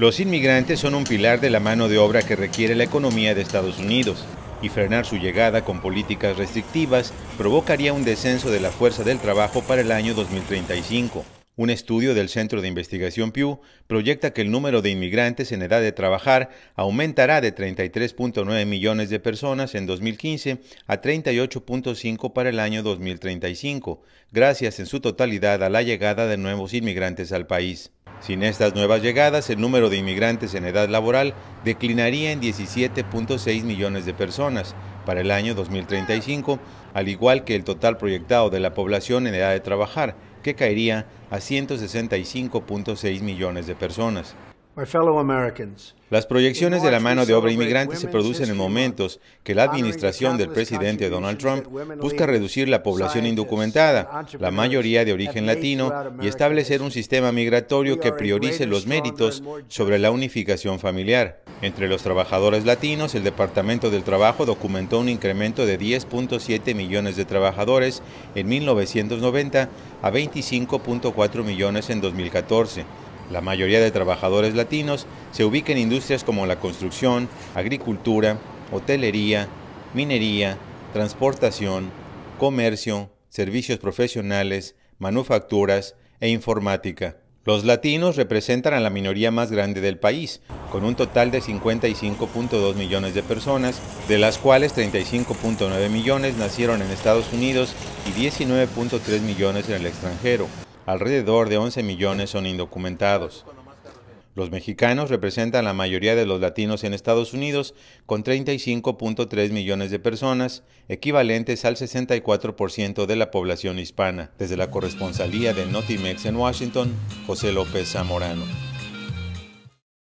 Los inmigrantes son un pilar de la mano de obra que requiere la economía de Estados Unidos y frenar su llegada con políticas restrictivas provocaría un descenso de la fuerza del trabajo para el año 2035. Un estudio del Centro de Investigación Pew proyecta que el número de inmigrantes en edad de trabajar aumentará de 33.9 millones de personas en 2015 a 38.5 para el año 2035, gracias en su totalidad a la llegada de nuevos inmigrantes al país. Sin estas nuevas llegadas, el número de inmigrantes en edad laboral declinaría en 17.6 millones de personas para el año 2035, al igual que el total proyectado de la población en edad de trabajar, que caería a 165.6 millones de personas. Las proyecciones de la mano de obra inmigrante se producen en momentos que la administración del presidente Donald Trump busca reducir la población indocumentada, la mayoría de origen latino, y establecer un sistema migratorio que priorice los méritos sobre la unificación familiar. Entre los trabajadores latinos, el Departamento del Trabajo documentó un incremento de 10.7 millones de trabajadores en 1990 a 25.4 millones en 2014 la mayoría de trabajadores latinos se ubica en industrias como la construcción, agricultura, hotelería, minería, transportación, comercio, servicios profesionales, manufacturas e informática. Los latinos representan a la minoría más grande del país, con un total de 55.2 millones de personas, de las cuales 35.9 millones nacieron en Estados Unidos y 19.3 millones en el extranjero alrededor de 11 millones son indocumentados. Los mexicanos representan la mayoría de los latinos en Estados Unidos, con 35.3 millones de personas, equivalentes al 64% de la población hispana. Desde la corresponsalía de Notimex en Washington, José López Zamorano.